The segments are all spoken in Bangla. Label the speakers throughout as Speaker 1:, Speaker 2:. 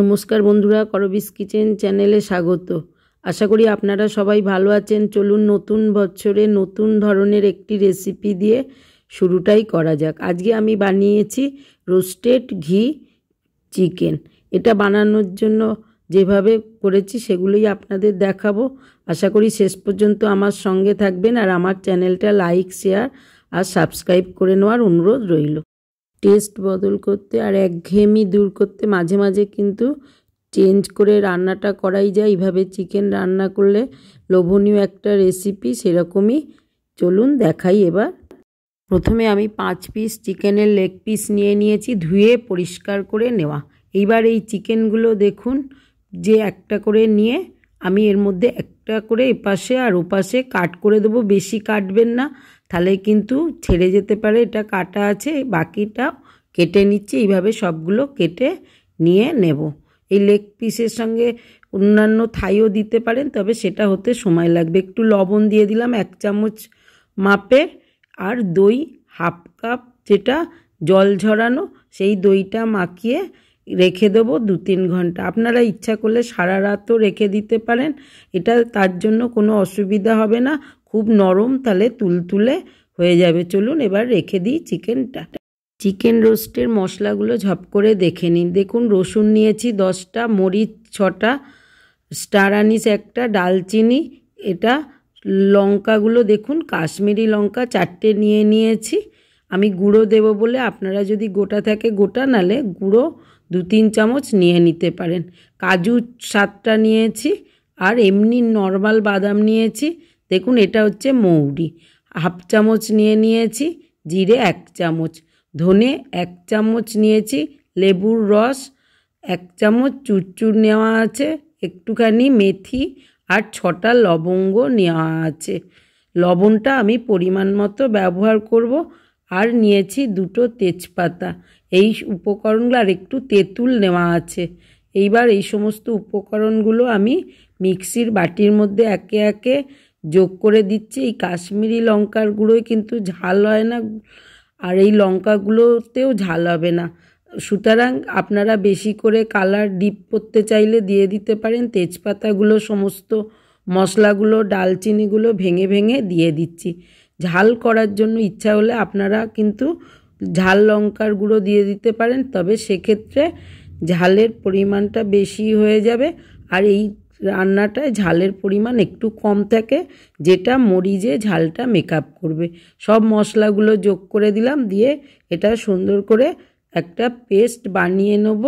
Speaker 1: নমস্কার বন্ধুরা করবিস কিচেন চ্যানেলে স্বাগত আশা করি আপনারা সবাই ভালো আছেন চলুন নতুন বছরে নতুন ধরনের একটি রেসিপি দিয়ে শুরুটাই করা যাক আজকে আমি বানিয়েছি রোস্টেড ঘি চিকেন এটা বানানোর জন্য যেভাবে করেছি সেগুলোই আপনাদের দেখাবো আশা করি শেষ পর্যন্ত আমার সঙ্গে থাকবেন আর আমার চ্যানেলটা লাইক শেয়ার আর সাবস্ক্রাইব করে নেওয়ার অনুরোধ রইল টেস্ট বদল করতে আর একঘেয়েমি দূর করতে মাঝে মাঝে কিন্তু চেঞ্জ করে রান্নাটা করাই যায় এইভাবে চিকেন রান্না করলে লোভনীয় একটা রেসিপি সেরকমই চলুন দেখাই এবার প্রথমে আমি পাঁচ পিস চিকেনের লেগ পিস নিয়ে নিয়েছি ধুয়ে পরিষ্কার করে নেওয়া এইবার এই চিকেনগুলো দেখুন যে একটা করে নিয়ে আমি এর মধ্যে একটা করে এপাশে আর ওপাশে কাট করে দেবো বেশি কাটবেন না তাহলে কিন্তু ছেড়ে যেতে পারে এটা কাটা আছে বাকিটা কেটে নিচ্ছে এইভাবে সবগুলো কেটে নিয়ে নেব এই লেগ পিসের সঙ্গে অন্যান্য থাইও দিতে পারেন তবে সেটা হতে সময় লাগবে একটু লবণ দিয়ে দিলাম এক চামচ মাপে আর দই হাফ কাপ যেটা জল ঝরানো সেই দইটা মাখিয়ে রেখে দেবো দু তিন ঘন্টা আপনারা ইচ্ছা করলে সারা রাতও রেখে দিতে পারেন এটা তার জন্য কোনো অসুবিধা হবে না খুব নরম তাহলে তুলতুলে হয়ে যাবে চলুন এবার রেখে দিই চিকেনটা চিকেন রোস্টের মশলাগুলো ঝপ করে দেখে নিন দেখুন রসুন নিয়েছি দশটা মরিচ ছটা স্টার আনিস একটা ডালচিনি এটা লঙ্কাগুলো দেখুন কাশ্মীরি লঙ্কা চারটে নিয়ে নিয়েছি আমি গুঁড়ো দেব বলে আপনারা যদি গোটা থাকে গোটা নালে গুঁড়ো দু তিন চামচ নিয়ে নিতে পারেন কাজু সাতটা নিয়েছি আর এমনি নর্মাল বাদাম নিয়েছি দেখুন এটা হচ্ছে মৌরি হাফ চামচ নিয়ে নিয়েছি জিরে এক চামচ ধনে এক চামচ নিয়েছি লেবুর রস এক চামচ চুরচুর নেওয়া আছে একটুখানি মেথি আর ছটা লবঙ্গ নেওয়া আছে লবণটা আমি পরিমাণ মতো ব্যবহার করব আর নিয়েছি দুটো তেজপাতা এই উপকরণগুলো আর একটু তেঁতুল নেওয়া আছে এইবার এই সমস্ত উপকরণগুলো আমি মিক্সির বাটির মধ্যে একে একে যোগ করে দিচ্ছি এই কাশ্মীরি লঙ্কার গুঁড়োয় কিন্তু ঝাল হয় না আর এই লঙ্কাগুলোতেও ঝাল হবে না সুতরাং আপনারা বেশি করে কালার ডিপ করতে চাইলে দিয়ে দিতে পারেন তেজপাতাগুলো সমস্ত মশলাগুলো ডালচিনিগুলো ভেঙে ভেঙে দিয়ে দিচ্ছি ঝাল করার জন্য ইচ্ছা হলে আপনারা কিন্তু ঝাল লঙ্কার গুঁড়ো দিয়ে দিতে পারেন তবে সেক্ষেত্রে ঝালের পরিমাণটা বেশি হয়ে যাবে আর এই রান্নাটায় ঝালের পরিমাণ একটু কম থাকে যেটা মরিচে ঝালটা মেকআপ করবে সব মশলাগুলো যোগ করে দিলাম দিয়ে এটা সুন্দর করে একটা পেস্ট বানিয়ে নেব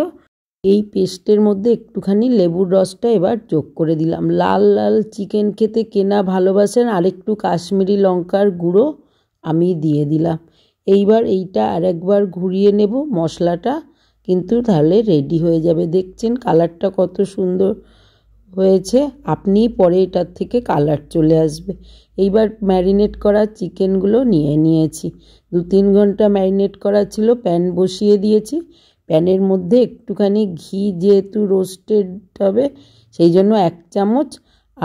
Speaker 1: এই পেস্টের মধ্যে একটুখানি লেবুর রসটা এবার যোগ করে দিলাম লাল লাল চিকেন খেতে কেনা ভালোবাসেন আরেকটু কাশ্মীরি লঙ্কার গুঁড়ো আমি দিয়ে দিলাম এইবার এইটা আরেকবার ঘুরিয়ে নেব মশলাটা কিন্তু তাহলে রেডি হয়ে যাবে দেখছেন কালারটা কত সুন্দর হয়েছে আপনি পরে এটার থেকে কালার চলে আসবে এইবার ম্যারিনেট করা চিকেনগুলো নিয়ে নিয়েছি দু তিন ঘন্টা ম্যারিনেট করা ছিল প্যান বসিয়ে দিয়েছি প্যানের মধ্যে একটুখানি ঘি যেহেতু রোস্টেড হবে সেই জন্য এক চামচ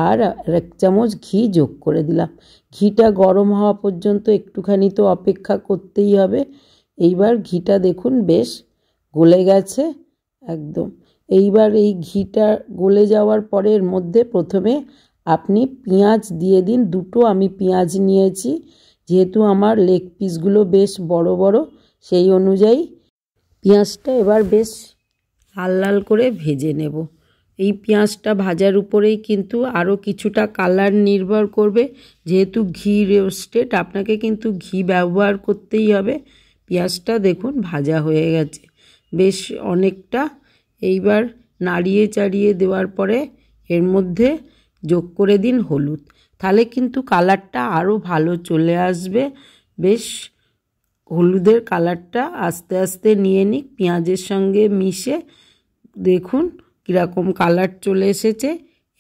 Speaker 1: আর এক চামচ ঘি যোগ করে দিলাম ঘিটা গরম হওয়া পর্যন্ত একটুখানি তো অপেক্ষা করতেই হবে এইবার ঘিটা দেখুন বেশ গলে গেছে একদম এইবার এই ঘিটা গলে যাওয়ার পরের মধ্যে প্রথমে আপনি পেঁয়াজ দিয়ে দিন দুটো আমি পেঁয়াজ নিয়েছি যেহেতু আমার লেগ পিসগুলো বেশ বড় বড় সেই অনুযায়ী পেঁয়াজটা এবার বেশ হাল লাল করে ভেজে নেব এই পেঁয়াজটা ভাজার উপরেই কিন্তু আরও কিছুটা কালার নির্ভর করবে যেহেতু ঘি রোস্টেড আপনাকে কিন্তু ঘি ব্যবহার করতেই হবে পেঁয়াজটা দেখুন ভাজা হয়ে গেছে বেশ অনেকটা এইবার নাড়িয়ে চাড়িয়ে দেওয়ার পরে এর মধ্যে যোগ করে দিন হলুদ তাহলে কিন্তু কালারটা আরও ভালো চলে আসবে বেশ হলুদের কালারটা আস্তে আস্তে নিয়ে নিক পেঁয়াজের সঙ্গে মিশে দেখুন কীরকম কালার চলে এসেছে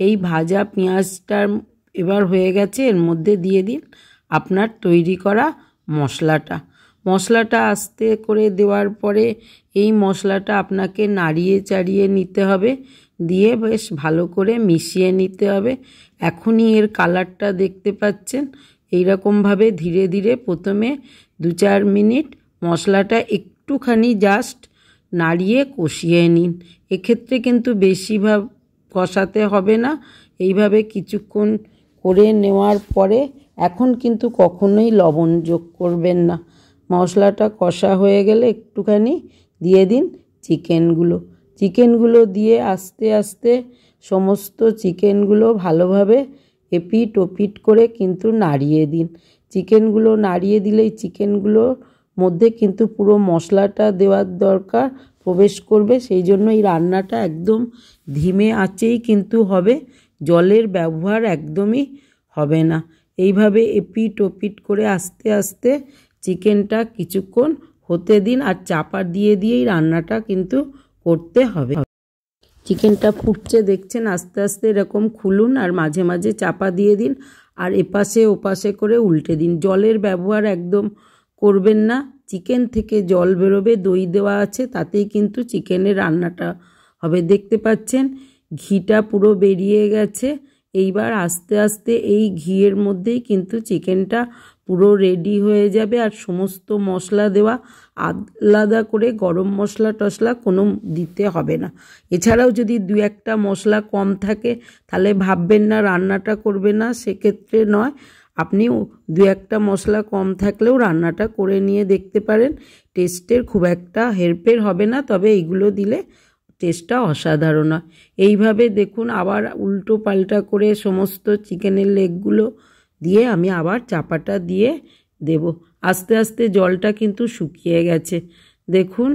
Speaker 1: এই ভাজা পেঁয়াজটার এবার হয়ে গেছে এর মধ্যে দিয়ে দিন আপনার তৈরি করা মশলাটা মশলাটা আস্তে করে দেওয়ার পরে এই মশলাটা আপনাকে নাড়িয়ে চাড়িয়ে নিতে হবে দিয়ে বেশ ভালো করে মিশিয়ে নিতে হবে এখনই এর কালারটা দেখতে পাচ্ছেন এইরকমভাবে ধীরে ধীরে প্রথমে দু চার মিনিট মশলাটা একটুখানি জাস্ট নাড়িয়ে কষিয়ে নিন এক্ষেত্রে কিন্তু বেশিভাব কষাতে হবে না এইভাবে কিছুক্ষণ করে নেওয়ার পরে এখন কিন্তু কখনোই লবণ যোগ করবেন না মশলাটা কষা হয়ে গেলে একটুখানি দিয়ে দিন চিকেনগুলো চিকেনগুলো দিয়ে আস্তে আস্তে সমস্ত চিকেনগুলো ভালোভাবে এপিট ওপিট করে কিন্তু নাড়িয়ে দিন চিকেনগুলো নাড়িয়ে দিলেই চিকেনগুলোর মধ্যে কিন্তু পুরো মশলাটা দেওয়ার দরকার প্রবেশ করবে সেই জন্য এই রান্নাটা একদম ধিমে আঁচেই কিন্তু হবে জলের ব্যবহার একদমই হবে না এইভাবে এপিট ওপিট করে আস্তে আস্তে চিকেনটা কিছুক্ষণ হতে দিন আর চাপা দিয়ে দিয়েই রান্নাটা কিন্তু করতে হবে চিকেনটা ফুটছে দেখছেন আস্তে আস্তে এরকম খুলুন আর মাঝে মাঝে চাপা দিয়ে দিন আর এপাশে ওপাশে করে উল্টে দিন জলের ব্যবহার একদম করবেন না চিকেন থেকে জল বেরোবে দই দেওয়া আছে তাতেই কিন্তু চিকেনের রান্নাটা হবে দেখতে পাচ্ছেন ঘিটা পুরো বেরিয়ে গেছে এইবার আস্তে আস্তে এই ঘিয়ের মধ্যেই কিন্তু চিকেনটা পুরো রেডি হয়ে যাবে আর সমস্ত মশলা দেওয়া আলাদা করে গরম মশলা টশলা কোনো দিতে হবে না এছাড়াও যদি দু একটা মশলা কম থাকে তাহলে ভাববেন না রান্নাটা করবে না সেক্ষেত্রে নয় আপনি দু একটা মশলা কম থাকলেও রান্নাটা করে নিয়ে দেখতে পারেন টেস্টের খুব একটা হেরফের হবে না তবে এইগুলো দিলে টেস্টটা অসাধারণ হয় এইভাবে দেখুন আবার উল্টো পাল্টা করে সমস্ত চিকেনের লেগগুলো দিয়ে আমি আবার চাপাটা দিয়ে দেব আস্তে আস্তে জলটা কিন্তু শুকিয়ে গেছে দেখুন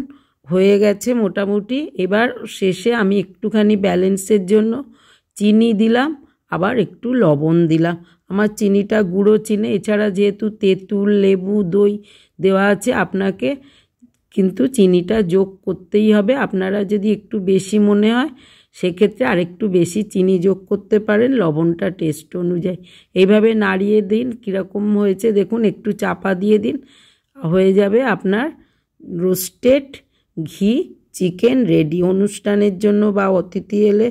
Speaker 1: হয়ে গেছে মোটামুটি এবার শেষে আমি একটুখানি ব্যালেন্সের জন্য চিনি দিলাম আবার একটু লবণ দিলাম আমার চিনিটা গুঁড়ো চিনি এছাড়া যেহেতু তেঁতুল লেবু দই দেওয়া আছে আপনাকে কিন্তু চিনিটা যোগ করতেই হবে আপনারা যদি একটু বেশি মনে হয় সেক্ষেত্রে আরেকটু বেশি চিনি যোগ করতে পারেন লবণটা টেস্ট অনুযায়ী এইভাবে নাড়িয়ে দিন কীরকম হয়েছে দেখুন একটু চাপা দিয়ে দিন হয়ে যাবে আপনার রোস্টেড ঘি চিকেন রেডি অনুষ্ঠানের জন্য বা অতিথি এলে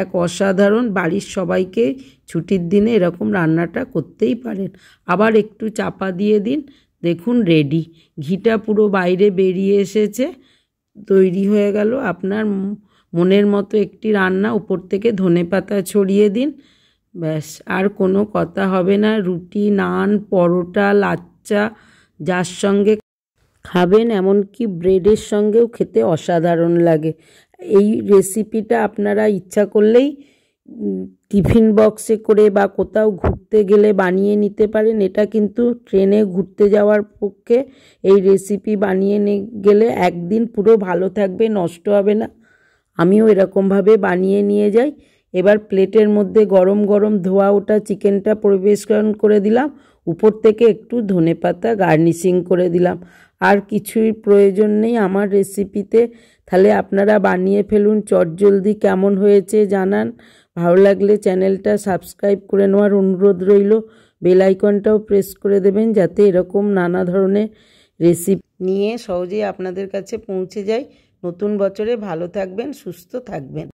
Speaker 1: এক অসাধারণ বাড়ির সবাইকে ছুটির দিনে এরকম রান্নাটা করতেই পারেন আবার একটু চাপা দিয়ে দিন দেখুন রেডি ঘিটা পুরো বাইরে বেরিয়ে এসেছে তৈরি হয়ে গেল আপনার মনের মতো একটি রান্না উপর থেকে ধনে পাতা ছড়িয়ে দিন ব্যাস আর কোনো কথা হবে না রুটি নান পরোটা লাচ্চা যার সঙ্গে খাবেন এমনকি ব্রেডের সঙ্গেও খেতে অসাধারণ লাগে এই রেসিপিটা আপনারা ইচ্ছা করলেই টিফিন বক্সে করে বা কোথাও ঘুরতে গেলে বানিয়ে নিতে পারেন এটা কিন্তু ট্রেনে ঘুরতে যাওয়ার পক্ষে এই রেসিপি বানিয়ে গেলে একদিন পুরো ভালো থাকবে নষ্ট হবে না আমিও এরকমভাবে বানিয়ে নিয়ে যাই এবার প্লেটের মধ্যে গরম গরম ধোয়া ওটা চিকেনটা পরিবেশন করে দিলাম উপর থেকে একটু ধনে পাতা গার্নিশিং করে দিলাম আর কিছুই প্রয়োজন নেই আমার রেসিপিতে তাহলে আপনারা বানিয়ে ফেলুন চটজলদি কেমন হয়েছে জানান ভালো লাগলে চ্যানেলটা সাবস্ক্রাইব করে নেওয়ার অনুরোধ রইল বেল আইকনটাও প্রেস করে দেবেন যাতে এরকম নানা ধরনের রেসিপি নিয়ে সহজেই আপনাদের কাছে পৌঁছে যায় নতুন বছরে ভালো থাকবেন সুস্থ থাকবেন